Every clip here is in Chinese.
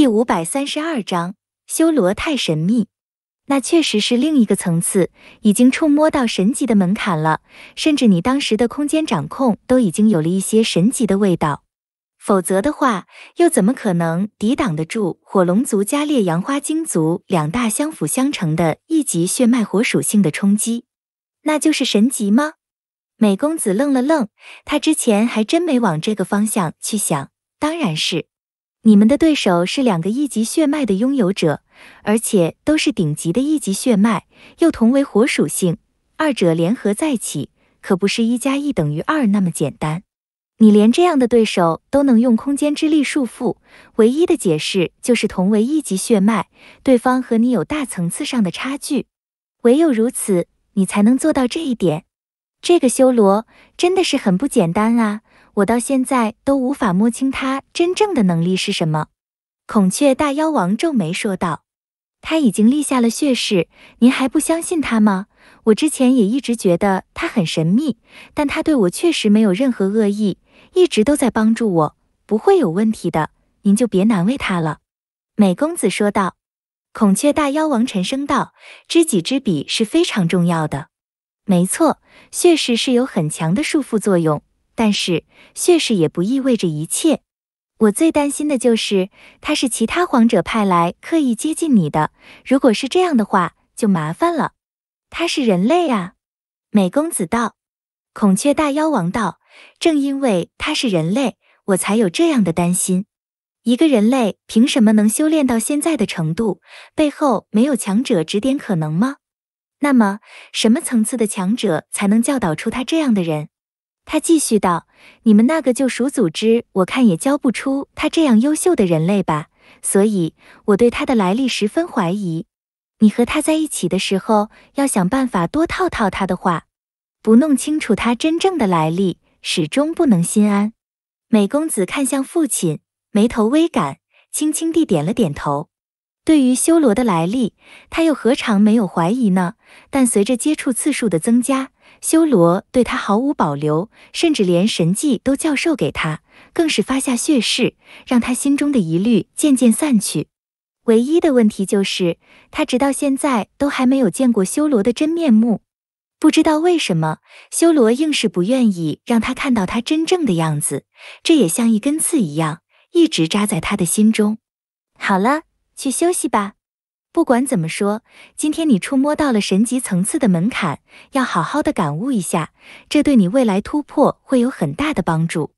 第五百三十二章，修罗太神秘，那确实是另一个层次，已经触摸到神级的门槛了，甚至你当时的空间掌控都已经有了一些神级的味道。否则的话，又怎么可能抵挡得住火龙族加烈阳花精族两大相辅相成的一级血脉火属性的冲击？那就是神级吗？美公子愣了愣，他之前还真没往这个方向去想。当然是。你们的对手是两个一级血脉的拥有者，而且都是顶级的一级血脉，又同为火属性，二者联合在一起，可不是一加一等于二那么简单。你连这样的对手都能用空间之力束缚，唯一的解释就是同为一级血脉，对方和你有大层次上的差距，唯有如此，你才能做到这一点。这个修罗真的是很不简单啊！我到现在都无法摸清他真正的能力是什么。孔雀大妖王皱眉说道：“他已经立下了血誓，您还不相信他吗？我之前也一直觉得他很神秘，但他对我确实没有任何恶意，一直都在帮助我，不会有问题的。您就别难为他了。”美公子说道。孔雀大妖王沉声道：“知己知彼是非常重要的。没错，血誓是有很强的束缚作用。”但是血誓也不意味着一切，我最担心的就是他是其他皇者派来刻意接近你的。如果是这样的话，就麻烦了。他是人类啊！美公子道。孔雀大妖王道：正因为他是人类，我才有这样的担心。一个人类凭什么能修炼到现在的程度？背后没有强者指点可能吗？那么，什么层次的强者才能教导出他这样的人？他继续道：“你们那个救赎组织，我看也教不出他这样优秀的人类吧，所以我对他的来历十分怀疑。你和他在一起的时候，要想办法多套套他的话，不弄清楚他真正的来历，始终不能心安。”美公子看向父亲，眉头微感，轻轻地点了点头。对于修罗的来历，他又何尝没有怀疑呢？但随着接触次数的增加，修罗对他毫无保留，甚至连神迹都教授给他，更是发下血誓，让他心中的疑虑渐渐散去。唯一的问题就是，他直到现在都还没有见过修罗的真面目。不知道为什么，修罗硬是不愿意让他看到他真正的样子，这也像一根刺一样，一直扎在他的心中。好了，去休息吧。不管怎么说，今天你触摸到了神级层次的门槛，要好好的感悟一下，这对你未来突破会有很大的帮助。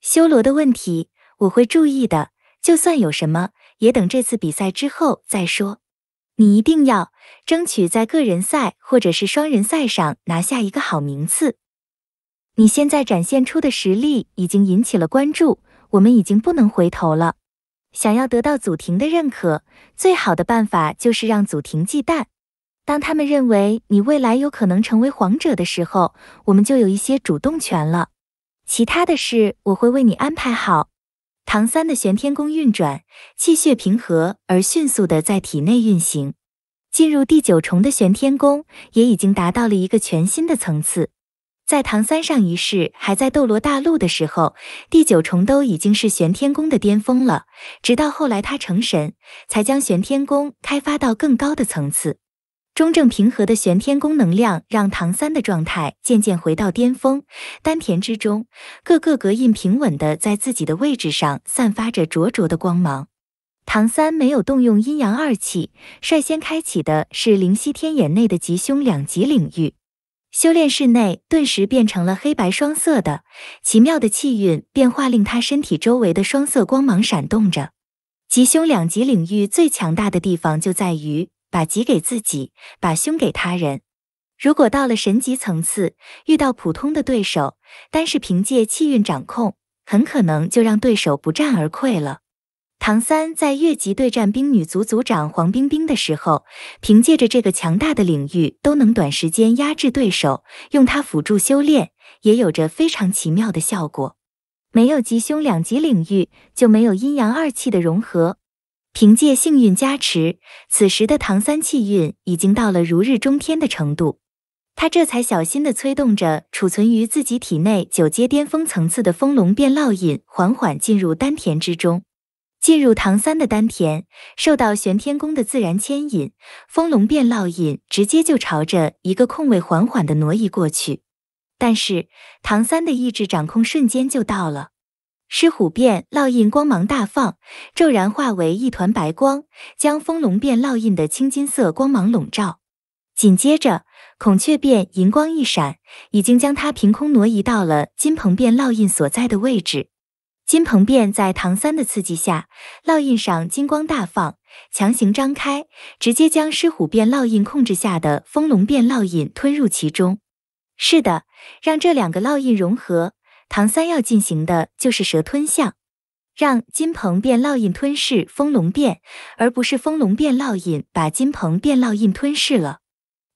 修罗的问题我会注意的，就算有什么，也等这次比赛之后再说。你一定要争取在个人赛或者是双人赛上拿下一个好名次。你现在展现出的实力已经引起了关注，我们已经不能回头了。想要得到祖庭的认可，最好的办法就是让祖庭忌惮。当他们认为你未来有可能成为皇者的时候，我们就有一些主动权了。其他的事我会为你安排好。唐三的玄天功运转，气血平和而迅速的在体内运行，进入第九重的玄天功也已经达到了一个全新的层次。在唐三上一世还在斗罗大陆的时候，第九重都已经是玄天宫的巅峰了。直到后来他成神，才将玄天宫开发到更高的层次。中正平和的玄天宫能量，让唐三的状态渐渐回到巅峰。丹田之中，各个格印平稳的在自己的位置上散发着灼灼的光芒。唐三没有动用阴阳二气，率先开启的是灵犀天眼内的吉凶两极领域。修炼室内顿时变成了黑白双色的，奇妙的气运变化令他身体周围的双色光芒闪动着。吉凶两极领域最强大的地方就在于把吉给自己，把凶给他人。如果到了神级层次，遇到普通的对手，单是凭借气运掌控，很可能就让对手不战而溃了。唐三在越级对战冰女族族长黄冰冰的时候，凭借着这个强大的领域，都能短时间压制对手。用它辅助修炼，也有着非常奇妙的效果。没有吉凶两极领域，就没有阴阳二气的融合。凭借幸运加持，此时的唐三气运已经到了如日中天的程度。他这才小心地催动着储存于自己体内九阶巅峰层次的风龙变烙印，缓缓进入丹田之中。进入唐三的丹田，受到玄天宫的自然牵引，风龙变烙印直接就朝着一个空位缓缓地挪移过去。但是唐三的意志掌控瞬间就到了，狮虎变烙印光芒大放，骤然化为一团白光，将风龙变烙印的青金色光芒笼罩。紧接着孔雀变银光一闪，已经将它凭空挪移到了金鹏变烙印所在的位置。金鹏变在唐三的刺激下，烙印上金光大放，强行张开，直接将狮虎变烙印控制下的风龙变烙印吞入其中。是的，让这两个烙印融合，唐三要进行的就是蛇吞象，让金鹏变烙印吞噬风龙变，而不是风龙变烙印把金鹏变烙印吞噬了。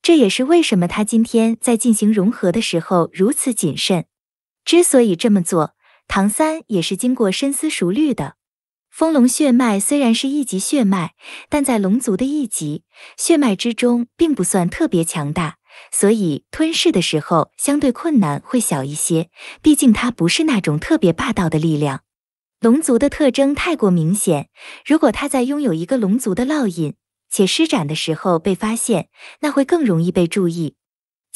这也是为什么他今天在进行融合的时候如此谨慎。之所以这么做。唐三也是经过深思熟虑的。风龙血脉虽然是一级血脉，但在龙族的一级血脉之中并不算特别强大，所以吞噬的时候相对困难会小一些。毕竟它不是那种特别霸道的力量，龙族的特征太过明显。如果他在拥有一个龙族的烙印且施展的时候被发现，那会更容易被注意。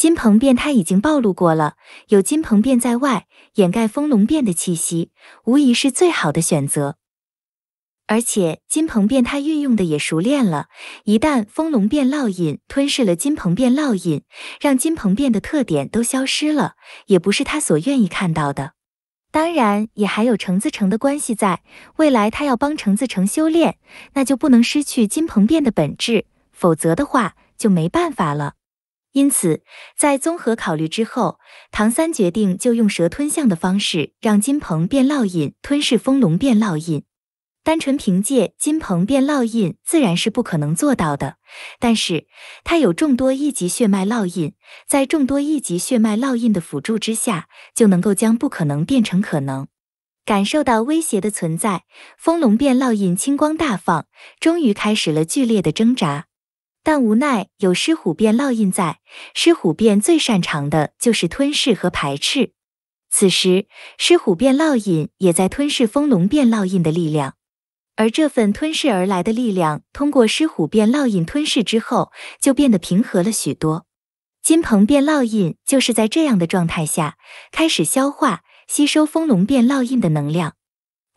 金鹏变他已经暴露过了，有金鹏变在外掩盖风龙变的气息，无疑是最好的选择。而且金鹏变他运用的也熟练了，一旦风龙变烙印吞噬了金鹏变烙印，让金鹏变的特点都消失了，也不是他所愿意看到的。当然，也还有橙子城的关系，在未来他要帮橙子城修炼，那就不能失去金鹏变的本质，否则的话就没办法了。因此，在综合考虑之后，唐三决定就用蛇吞象的方式，让金鹏变烙印吞噬风龙变烙印。单纯凭借金鹏变烙印，自然是不可能做到的。但是，他有众多一级血脉烙印，在众多一级血脉烙印的辅助之下，就能够将不可能变成可能。感受到威胁的存在，风龙变烙印青光大放，终于开始了剧烈的挣扎。但无奈有狮虎变烙印在，狮虎变最擅长的就是吞噬和排斥。此时狮虎变烙印也在吞噬风龙变烙印的力量，而这份吞噬而来的力量通过狮虎变烙印吞噬之后，就变得平和了许多。金鹏变烙印就是在这样的状态下开始消化吸收风龙变烙印的能量。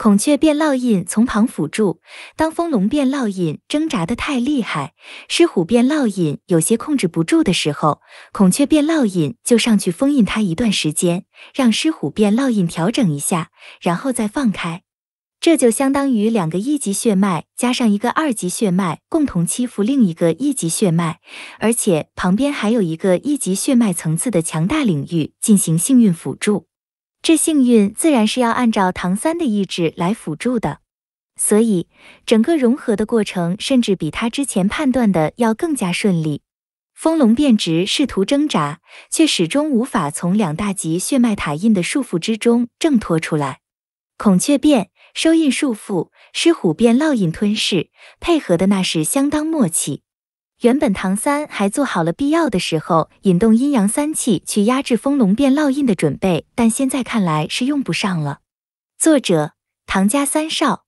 孔雀变烙印从旁辅助，当风龙变烙印挣扎的太厉害，狮虎变烙印有些控制不住的时候，孔雀变烙印就上去封印它一段时间，让狮虎变烙印调整一下，然后再放开。这就相当于两个一级血脉加上一个二级血脉共同欺负另一个一级血脉，而且旁边还有一个一级血脉层次的强大领域进行幸运辅助。这幸运自然是要按照唐三的意志来辅助的，所以整个融合的过程甚至比他之前判断的要更加顺利。风龙变直试图挣扎，却始终无法从两大级血脉塔印的束缚之中挣脱出来。孔雀变收印束缚，狮虎变烙印吞噬，配合的那是相当默契。原本唐三还做好了必要的时候引动阴阳三气去压制风龙变烙印的准备，但现在看来是用不上了。作者：唐家三少。